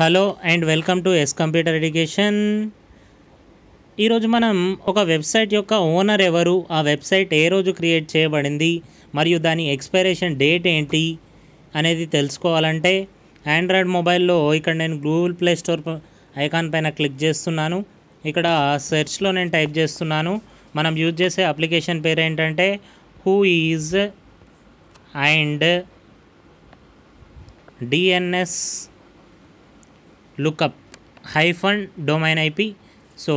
hello and welcome to S computer education ఈరోజు మనం ఒక వెబ్సైట్ యొక్క ఓనర్ ఎవరు ఆ వెబ్సైట్ ఏ రోజు క్రియేట్ చేయబడింది మరియు దాని ఎక్స్పైరేషన్ డేట్ ఏంటి అనేది తెలుసుకోవాలంటే ఆండ్రాయిడ్ మొబైల్లో ఇక్కడ నేను గూగుల్ ప్లే స్టోర్ ఐకాన్ పైన క్లిక్ చేస్తున్నాను ఇక్కడ సెర్చ్లో నేను టైప్ చేస్తున్నాను మనం యూజ్ చేసే అప్లికేషన్ పేరు ఏంటంటే who is and DNS lookup hyphen domain IP so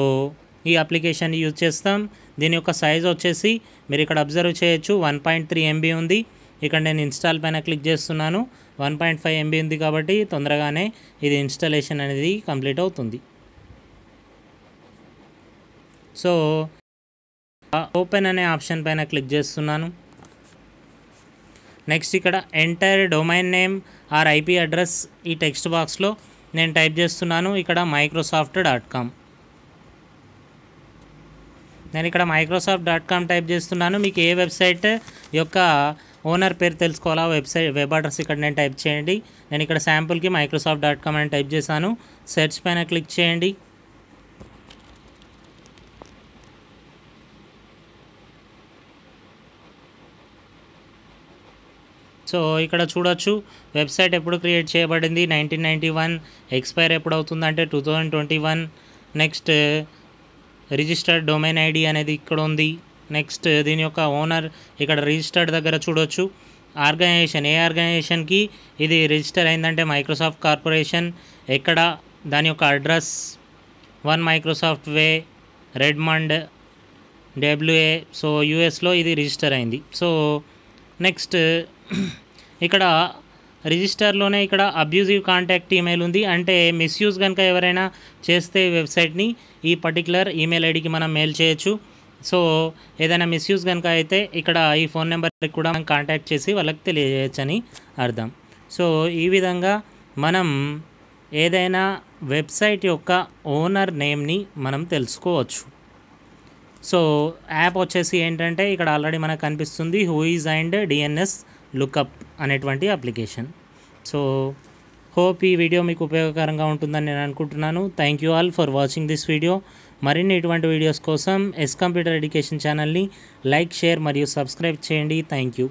ఈ అప్లికేషన్ యూజ్ చేస్తాం దీని యొక్క సైజ్ వచ్చేసి మీరు ఇక్కడ అబ్జర్వ్ చేయొచ్చు వన్ పాయింట్ త్రీ ఎంబీ ఉంది ఇక్కడ నేను ఇన్స్టాల్ పైన క్లిక్ చేస్తున్నాను వన్ పాయింట్ ఫైవ్ ఎంబీ ఉంది కాబట్టి తొందరగానే ఇది ఇన్స్టాలేషన్ అనేది కంప్లీట్ అవుతుంది సో ఓపెన్ అనే ఆప్షన్ పైన క్లిక్ చేస్తున్నాను నెక్స్ట్ ఇక్కడ entire domain name or IP address ఈ టెక్స్ట్ బాక్స్లో నేను టైప్ చేస్తున్నాను ఇక్కడ మైక్రోసాఫ్ట్ డాట్ కామ్ నేను ఇక్కడ మైక్రోసాఫ్ట్ డాట్ కామ్ టైప్ చేస్తున్నాను మీకు ఏ వెబ్సైట్ యొక్క ఓనర్ పేరు తెలుసుకోవాలా వెబ్సైట్ వెబ్ అడ్రస్ ఇక్కడ నేను టైప్ చేయండి నేను ఇక్కడ శాంపుల్కి మైక్రోసాఫ్ట్ డాట్ కామ్ అని టైప్ చేశాను సెర్చ్ పైన క్లిక్ చేయండి సో ఇక్కడ చూడొచ్చు వెబ్సైట్ ఎప్పుడు క్రియేట్ చేయబడింది నైన్టీన్ నైంటీ వన్ ఎక్స్పైర్ ఎప్పుడు అవుతుందంటే two thousand twenty one next registered domain ID అనేది ఇక్కడ ఉంది నెక్స్ట్ దీని యొక్క ఓనర్ ఇక్కడ రిజిస్టర్డ్ దగ్గర చూడొచ్చు ఆర్గనైజేషన్ ఏ ఆర్గనైజేషన్కి ఇది రిజిస్టర్ అయిందంటే మైక్రోసాఫ్ట్ కార్పొరేషన్ ఎక్కడ దాని యొక్క address one Microsoft way Redmond WA so యూఎస్లో ఇది రిజిస్టర్ అయింది సో నెక్స్ట్ ఇక్కడ రిజిస్టర్లోనే ఇక్కడ అబ్యూజివ్ కాంటాక్ట్ ఈమెయిల్ ఉంది అంటే మిస్యూజ్ కనుక ఎవరైనా చేస్తే వెబ్సైట్ని ఈ పర్టికులర్ ఈమెయిల్ ఐడికి మనం మెయిల్ చేయొచ్చు సో ఏదైనా మిస్యూజ్ కనుక అయితే ఇక్కడ ఈ ఫోన్ నెంబర్కి కూడా మనం కాంటాక్ట్ చేసి వాళ్ళకి తెలియజేయచ్చని అర్థం సో ఈ విధంగా మనం ఏదైనా వెబ్సైట్ యొక్క ఓనర్ నేమ్ని మనం తెలుసుకోవచ్చు సో యాప్ వచ్చేసి ఏంటంటే ఇక్కడ ఆల్రెడీ మనకు కనిపిస్తుంది హూయిజ్ అండ్ డిఎన్ఎస్ లుకప్ అనేటువంటి అప్లికేషన్ సో హోప్ ఈ వీడియో మీకు ఉపయోగకరంగా ఉంటుందని నేను అనుకుంటున్నాను thank you all for watching this video మరిన్ని ఇటువంటి వీడియోస్ కోసం ఎస్ కంప్యూటర్ ఎడ్యుకేషన్ ఛానల్ని లైక్ షేర్ మరియు సబ్స్క్రైబ్ చేయండి థ్యాంక్ యూ